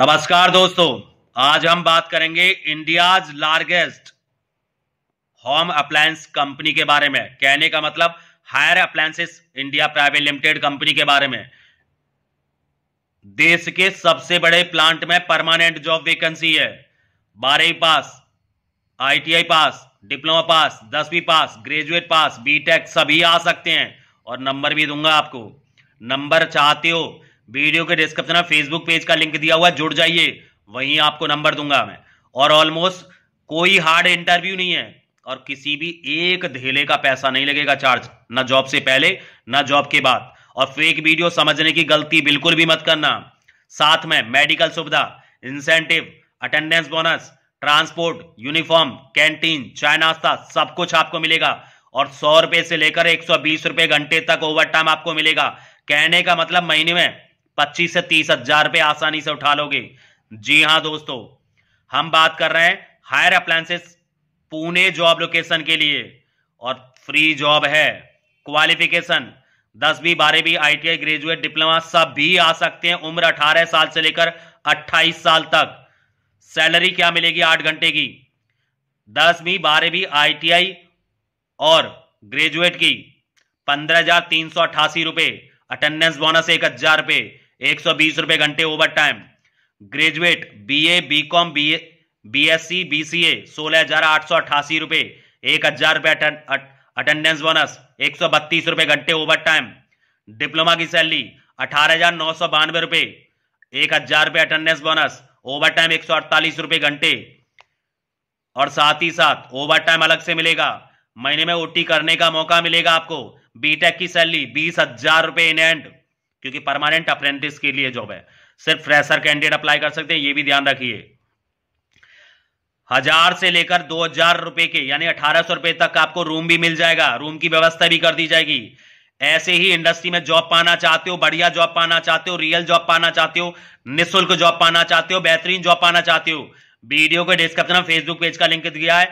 नमस्कार दोस्तों आज हम बात करेंगे India's largest home appliance company के बारे में कहने का मतलब Haier appliances India private limited company के बारे में देश के सबसे बड़े प्लांट में परमानेंट जॉब वेकेंसी है बारहवीं पास आईटीआई पास डिप्लोमा पास दसवीं पास ग्रेजुएट पास बीटेक सभी आ सकते हैं और नंबर भी दूंगा आपको नंबर चाहते हो वीडियो के डिस्क्रिप्शन में फेसबुक पेज का लिंक दिया हुआ जुड़ जाइए वहीं आपको नंबर दूंगा मैं और ऑलमोस्ट कोई हार्ड इंटरव्यू नहीं है और किसी भी एक धेले का पैसा नहीं लगेगा चार्ज ना जॉब से पहले ना जॉब के बाद और फेक वीडियो समझने की गलती बिल्कुल भी मत करना साथ में मेडिकल सुविधा incentive attendance bonus transport uniform canteen चाय नाश्ता सब कुछ आपको मिलेगा और सौ रुपए से लेकर एक सौ बीस रुपए घंटे तक ओवर टाइम आपको मिलेगा कहने का मतलब महीने में पच्चीस से तीस हजार रुपए आसानी से उठा लोगे जी हाँ दोस्तों हम बात कर रहे हैं Haier appliances Pune job location के लिए और फ्री जॉब है क्वालिफिकेशन दसवीं बारहवीं आईटीआई ग्रेजुएट डिप्लोमा सब भी आ सकते हैं उम्र अठारह साल से लेकर अट्ठाईस साल तक सैलरी क्या मिलेगी आठ घंटे की दसवीं बारहवीं आई और ग्रेजुएट की पंद्रह हजार तीन सौ अट्ठासी रुपए अटेंडेंस बोनस एक हजार रुपए एक सौ बीस रुपए घंटे overtime graduate B S C B C A सोलह हजार आठ सौ अट्ठासी रुपए एक हजार रुपए अटेंडेंस बोनस एक सौ बत्तीस रुपए घंटे ओवर टाइम डिप्लोमा की सैलरी अठारह हजार नौ सौ बानवे रुपए एक हजार रुपए अटेंडेंस बोनस ओवर टाइम एक सौ अड़तालीस रुपए घंटे और साथ ही साथ ओवर टाइम अलग से मिलेगा महीने में ओटी करने का मौका मिलेगा आपको बीटेक की सैलरी बीस हजार रुपए इन एंड क्योंकि परमानेंट अप्रेंटिस के लिए जॉब है सिर्फ फ्रेशर कैंडिडेट अप्लाई कर सकते हैं ये भी ध्यान रखिए हजार से लेकर दो हजार रुपए के यानी अठारह सौ रुपए तक आपको रूम भी मिल जाएगा रूम की व्यवस्था भी कर दी जाएगी ऐसे ही इंडस्ट्री में जॉब पाना चाहते हो बढ़िया जॉब पाना चाहते हो रियल जॉब पाना चाहते हो निःशुल्क जॉब पाना चाहते हो बेहतरीन जॉब पाना चाहते हो वीडियो के डिस्क्रिप्शन फेसबुक पेज का लिंक दिया है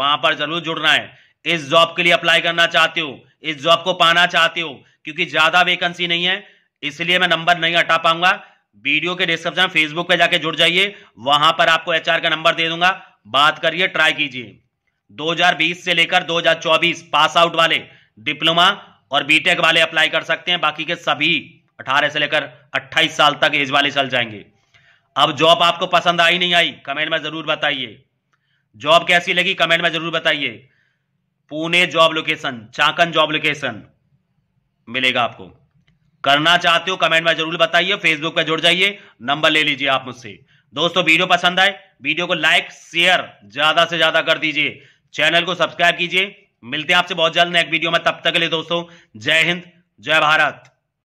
वहां पर जरूर जुड़ना है इस जॉब के लिए अप्लाई करना चाहते हो इस जॉब को पाना चाहते हो क्योंकि ज्यादा वेकेंसी नहीं है इसलिए मैं नंबर नहीं हटा पाऊंगा वीडियो के डिस्क्रिप्शन फेसबुक पे जाके जुड़ जाइए वहां पर आपको एचआर का नंबर दे दूंगा बात करिए ट्राई कीजिए 2020 से लेकर 2024 पास आउट वाले डिप्लोमा और बीटेक वाले अप्लाई कर सकते हैं बाकी के सभी 18 से लेकर 28 साल तक एज वाले चल जाएंगे अब जॉब आपको पसंद आई नहीं आई कमेंट में जरूर बताइए जॉब कैसी लगी कमेंट में जरूर बताइए Pune job location Chakan job location मिलेगा आपको करना चाहते हो कमेंट में जरूर बताइए फेसबुक पर जुड़ जाइए नंबर ले लीजिए आप मुझसे दोस्तों वीडियो पसंद आए वीडियो को लाइक शेयर ज्यादा से ज्यादा कर दीजिए चैनल को सब्सक्राइब कीजिए मिलते हैं आपसे बहुत जल्द नेक्स्ट वीडियो में तब तक के लिए दोस्तों जय हिंद जय भारत